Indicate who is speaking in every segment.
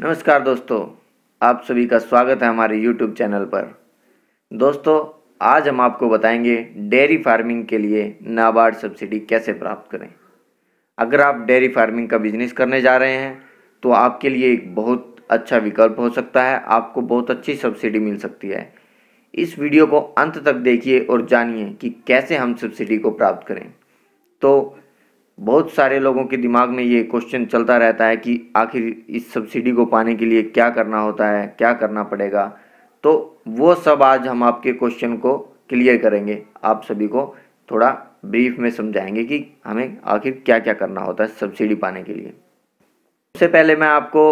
Speaker 1: नमस्कार दोस्तों आप सभी का स्वागत है हमारे YouTube चैनल पर दोस्तों आज हम आपको बताएंगे डेयरी फार्मिंग के लिए नाबार्ड सब्सिडी कैसे प्राप्त करें अगर आप डेयरी फार्मिंग का बिजनेस करने जा रहे हैं तो आपके लिए एक बहुत अच्छा विकल्प हो सकता है आपको बहुत अच्छी सब्सिडी मिल सकती है इस वीडियो को अंत तक देखिए और जानिए कि कैसे हम सब्सिडी को प्राप्त करें तो बहुत सारे लोगों के दिमाग में ये क्वेश्चन चलता रहता है कि आखिर इस सब्सिडी को पाने के लिए क्या करना होता है क्या करना पड़ेगा तो वो सब आज हम आपके क्वेश्चन को क्लियर करेंगे आप सभी को थोड़ा ब्रीफ में समझाएंगे कि हमें आखिर क्या क्या करना होता है सब्सिडी पाने के लिए सबसे पहले मैं आपको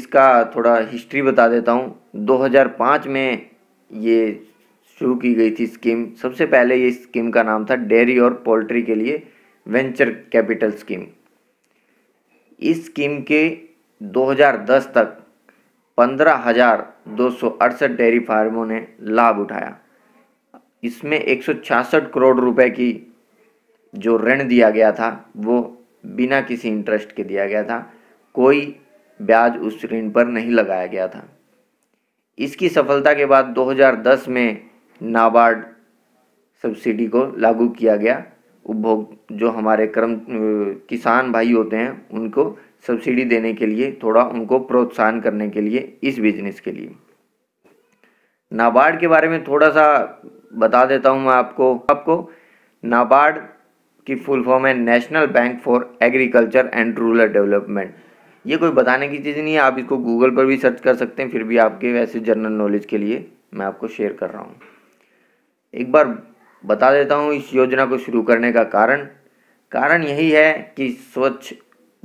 Speaker 1: इसका थोड़ा हिस्ट्री बता देता हूँ 2005 में ये शुरू की गई थी स्कीम सबसे पहले ये स्कीम का नाम था डेयरी और पोल्ट्री के लिए वेंचर कैपिटल स्कीम इस स्कीम के 2010 तक पंद्रह हज़ार दो सौ अड़सठ डेयरी फार्मों ने लाभ उठाया इसमें एक सौ छियासठ करोड़ रुपए की जो ऋण दिया गया था वो बिना किसी इंटरेस्ट के दिया गया था कोई ब्याज उस ऋण पर नहीं लगाया गया था इसकी सफलता के बाद 2010 में नाबार्ड सब्सिडी को लागू किया गया उपभोग जो हमारे कर्म किसान भाई होते हैं उनको सब्सिडी देने के लिए थोड़ा उनको प्रोत्साहन करने के लिए इस बिजनेस के लिए नाबार्ड के बारे में थोड़ा सा बता देता हूँ मैं आपको आपको नाबार्ड की फुल फॉर्म है National Bank for Agriculture and Rural Development ये कोई बताने की चीज़ नहीं है आप इसको गूगल पर भी सर्च कर सकते हैं फिर भी आपके वैसे जनरल नॉलेज के लिए मैं आपको शेयर कर रहा हूँ एक बार बता देता हूँ इस योजना को शुरू करने का कारण कारण यही है कि स्वच्छ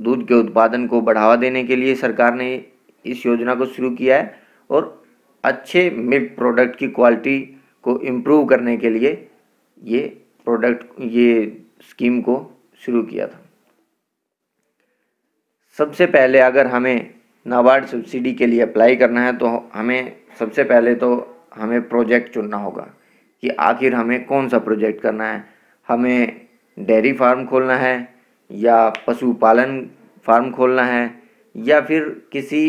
Speaker 1: दूध के उत्पादन को बढ़ावा देने के लिए सरकार ने इस योजना को शुरू किया है और अच्छे मिल्क प्रोडक्ट की क्वालिटी को इम्प्रूव करने के लिए ये प्रोडक्ट ये स्कीम को शुरू किया था सबसे पहले अगर हमें नाबार्ड सब्सिडी के लिए अप्लाई करना है तो हमें सबसे पहले तो हमें प्रोजेक्ट चुनना होगा कि आखिर हमें कौन सा प्रोजेक्ट करना है हमें डेयरी फार्म खोलना है या पशुपालन फार्म खोलना है या फिर किसी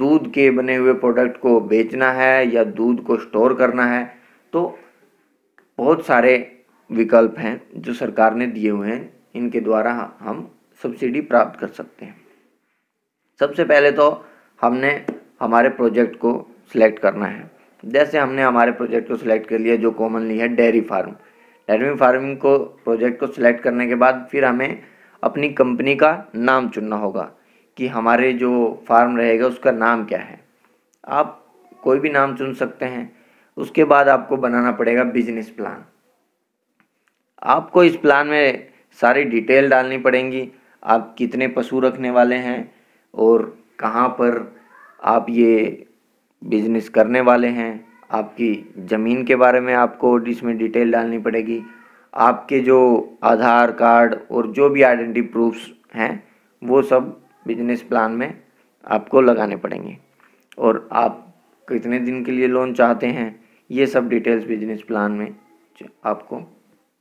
Speaker 1: दूध के बने हुए प्रोडक्ट को बेचना है या दूध को स्टोर करना है तो बहुत सारे विकल्प हैं जो सरकार ने दिए हुए हैं इनके द्वारा हम सब्सिडी प्राप्त कर सकते हैं सबसे पहले तो हमने हमारे प्रोजेक्ट को सिलेक्ट करना है जैसे हमने हमारे प्रोजेक्ट को सिलेक्ट कर लिया जो कॉमनली है डेयरी फार्म डेयरी फार्मिंग को प्रोजेक्ट को सिलेक्ट करने के बाद फिर हमें अपनी कंपनी का नाम चुनना होगा कि हमारे जो फार्म रहेगा उसका नाम क्या है आप कोई भी नाम चुन सकते हैं उसके बाद आपको बनाना पड़ेगा बिजनेस प्लान आपको इस प्लान में सारी डिटेल डालनी पड़ेंगी आप कितने पशु रखने वाले हैं और कहाँ पर आप ये बिजनेस करने वाले हैं आपकी ज़मीन के बारे में आपको इसमें डिटेल डालनी पड़ेगी आपके जो आधार कार्ड और जो भी आइडेंटिटी प्रूफ्स हैं वो सब बिजनेस प्लान में आपको लगाने पड़ेंगे और आप कितने दिन के लिए लोन चाहते हैं ये सब डिटेल्स बिजनेस प्लान में आपको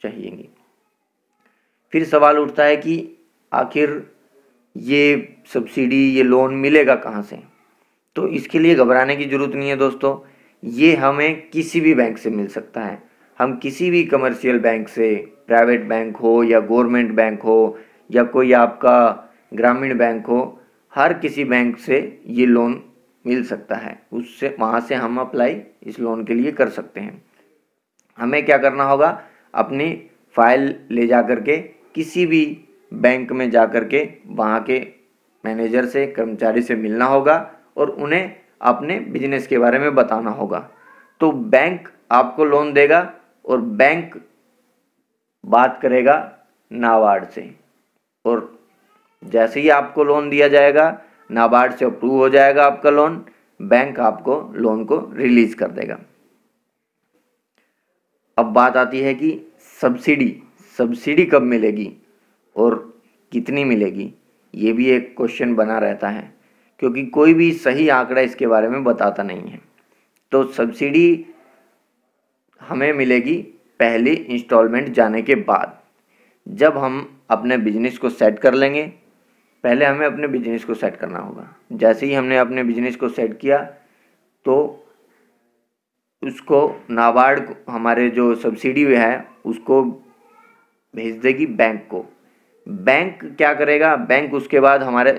Speaker 1: चाहिएगी फिर सवाल उठता है कि आखिर ये सब्सिडी ये लोन मिलेगा कहाँ से तो इसके लिए घबराने की ज़रूरत नहीं है दोस्तों ये हमें किसी भी बैंक से मिल सकता है हम किसी भी कमर्शियल बैंक से प्राइवेट बैंक हो या गवर्नमेंट बैंक हो या कोई आपका ग्रामीण बैंक हो हर किसी बैंक से ये लोन मिल सकता है उससे वहाँ से हम अप्लाई इस लोन के लिए कर सकते हैं हमें क्या करना होगा अपनी फाइल ले जा कर के किसी भी बैंक में जा कर के वहाँ के मैनेजर से कर्मचारी से मिलना होगा और उन्हें अपने बिजनेस के बारे में बताना होगा तो बैंक आपको लोन देगा और बैंक बात करेगा नाबार्ड से और जैसे ही आपको लोन दिया जाएगा नाबार्ड से अप्रूव हो जाएगा आपका लोन बैंक आपको लोन को रिलीज कर देगा अब बात आती है कि सब्सिडी सब्सिडी कब मिलेगी और कितनी मिलेगी ये भी एक क्वेश्चन बना रहता है क्योंकि कोई भी सही आंकड़ा इसके बारे में बताता नहीं है तो सब्सिडी हमें मिलेगी पहली इंस्टॉलमेंट जाने के बाद जब हम अपने बिजनेस को सेट कर लेंगे पहले हमें अपने बिजनेस को सेट करना होगा जैसे ही हमने अपने बिजनेस को सेट किया तो उसको नाबार्ड हमारे जो सब्सिडी है उसको भेज देगी बैंक को बैंक क्या करेगा बैंक उसके बाद हमारे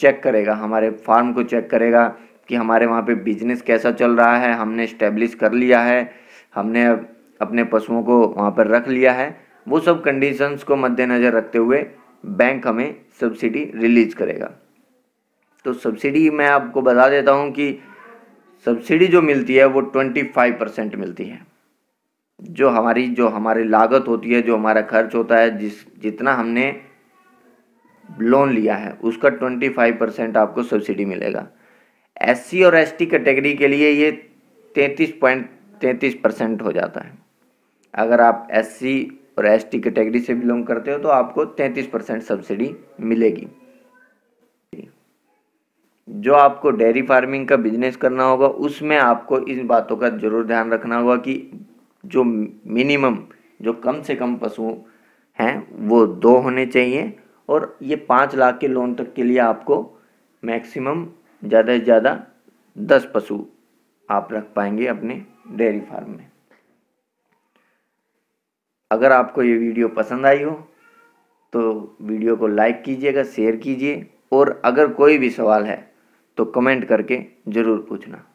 Speaker 1: चेक करेगा हमारे फार्म को चेक करेगा कि हमारे वहाँ पे बिजनेस कैसा चल रहा है हमने इस्टेब्लिश कर लिया है हमने अपने पशुओं को वहाँ पर रख लिया है वो सब कंडीशंस को मद्देनज़र रखते हुए बैंक हमें सब्सिडी रिलीज़ करेगा तो सब्सिडी मैं आपको बता देता हूँ कि सब्सिडी जो मिलती है वो ट्वेंटी फाइव परसेंट मिलती है जो हमारी जो हमारी लागत होती है जो हमारा खर्च होता है जिस जितना हमने लोन लिया है उसका ट्वेंटी फाइव परसेंट आपको सब्सिडी मिलेगा एस और एस कैटेगरी के लिए ये तैंतीस पॉइंट तैंतीस परसेंट हो जाता है अगर आप एस और एस कैटेगरी से बिलोंग करते हो तो आपको तैंतीस परसेंट सब्सिडी मिलेगी जो आपको डेयरी फार्मिंग का बिजनेस करना होगा उसमें आपको इन बातों का जरूर ध्यान रखना होगा कि जो मिनिमम जो कम से कम पशु हैं वो दो होने चाहिए और ये पाँच लाख के लोन तक के लिए आपको मैक्सिमम ज़्यादा से ज़्यादा दस पशु आप रख पाएंगे अपने डेयरी फार्म में अगर आपको ये वीडियो पसंद आई हो तो वीडियो को लाइक कीजिएगा शेयर कीजिए और अगर कोई भी सवाल है तो कमेंट करके ज़रूर पूछना